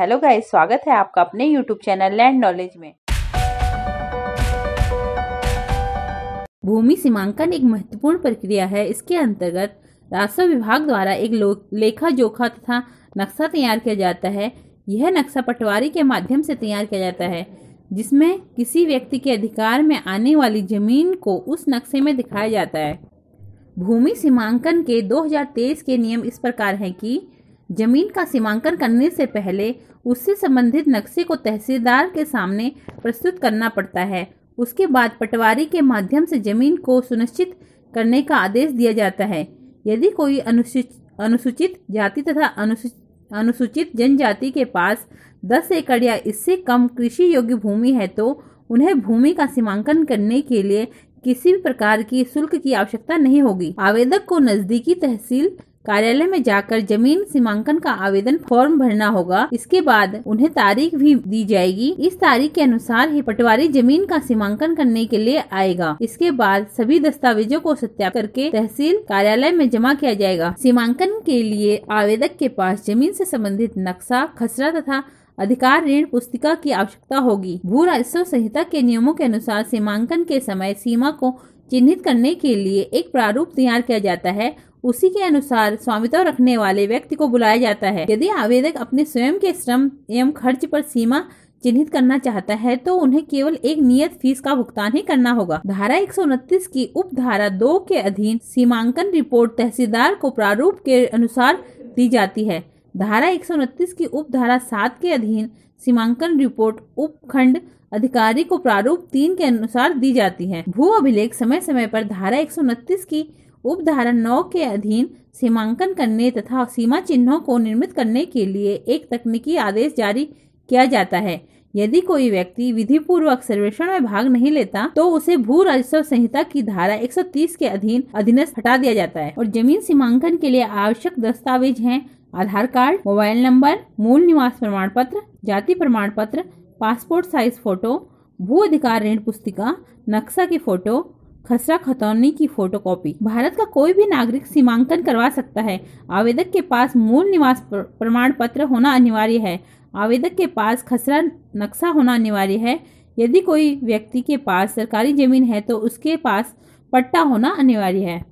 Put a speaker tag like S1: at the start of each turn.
S1: hello guys स्वागत है आपका अपने यूट्यूब चैनल लैंड नॉलेज में भूमि सीमांकन एक महत्वपूर्ण प्रक्रिया है इसके अंतर्गत राजस्व विभाग द्वारा एक लेखा जोखा तथा नक्शा तैयार किया जाता है यह नक्शा पटवारी के माध्यम से तैयार किया जाता है जिसमें किसी व्यक्ति के अधिकार में आने वाली जमीन को उस नक्शे में दिखाया जाता है भूमि सीमांकन के 2023 के नियम इस प्रकार हैं कि जमीन का सीमांकन करने से पहले उससे संबंधित नक्शे को तहसीलदार के सामने प्रस्तुत करना पड़ता है उसके बाद पटवारी के माध्यम से जमीन को सुनिश्चित करने का आदेश दिया जाता है यदि कोई अनुसूचित अनुसूचित जाति तथा अनुसूचित अनुसूचित जनजाति के पास दस एकड़ या इससे कम कृषि योग्य भूमि है तो उन्हें भूमि का सीमांकन करने के लिए किसी भी प्रकार की शुल्क की आवश्यकता नहीं होगी आवेदक को नजदीकी तहसील कार्यालय में जाकर जमीन सीमांकन का आवेदन फॉर्म भरना होगा इसके बाद उन्हें तारीख भी दी जाएगी इस तारीख के अनुसार ही पटवारी जमीन का सीमांकन करने के लिए आएगा इसके बाद सभी दस्तावेजों को सत्यापित करके तहसील कार्यालय में जमा किया जाएगा सीमांकन के लिए आवेदक के पास जमीन से संबंधित नक्शा खसरा तथा अधिकार ऋण पुस्तिका की आवश्यकता होगी भू राजस्व संहिता के नियमों के अनुसार सीमांकन के समय सीमा को चिन्हित करने के लिए एक प्रारूप तैयार किया जाता है उसी के अनुसार स्वामित्व रखने वाले व्यक्ति को बुलाया जाता है यदि आवेदक अपने स्वयं के श्रम एवं खर्च पर सीमा चिन्हित करना चाहता है तो उन्हें केवल एक नियत फीस का भुगतान ही करना होगा धारा एक की उप धारा दो के अधीन सीमांकन रिपोर्ट तहसीलदार को प्रारूप के अनुसार दी जाती है धारा एक की उप धारा सात के अधीन सीमांकन रिपोर्ट उपखंड अधिकारी को प्रारूप तीन के अनुसार दी जाती है भू अभिलेख समय समय पर धारा एक की उप धारा नौ के अधीन सीमांकन करने तथा सीमा चिन्हों को निर्मित करने के लिए एक तकनीकी आदेश जारी किया जाता है यदि कोई व्यक्ति विधि पूर्वक सर्वेक्षण में भाग नहीं लेता तो उसे भू राजस्व संहिता की धारा 130 के अधीन अधीनस्थ हटा दिया जाता है और जमीन सीमांकन के लिए आवश्यक दस्तावेज हैं आधार कार्ड मोबाइल नंबर मूल निवास प्रमाण पत्र जाति प्रमाण पत्र पासपोर्ट साइज फोटो भू अधिकार ऋण पुस्तिका नक्शा की फोटो खसरा खतौनी की फोटोकॉपी भारत का कोई भी नागरिक सीमांकन करवा सकता है आवेदक के पास मूल निवास प्रमाण पत्र होना अनिवार्य है आवेदक के पास खसरा नक्शा होना अनिवार्य है यदि कोई व्यक्ति के पास सरकारी जमीन है तो उसके पास पट्टा होना अनिवार्य है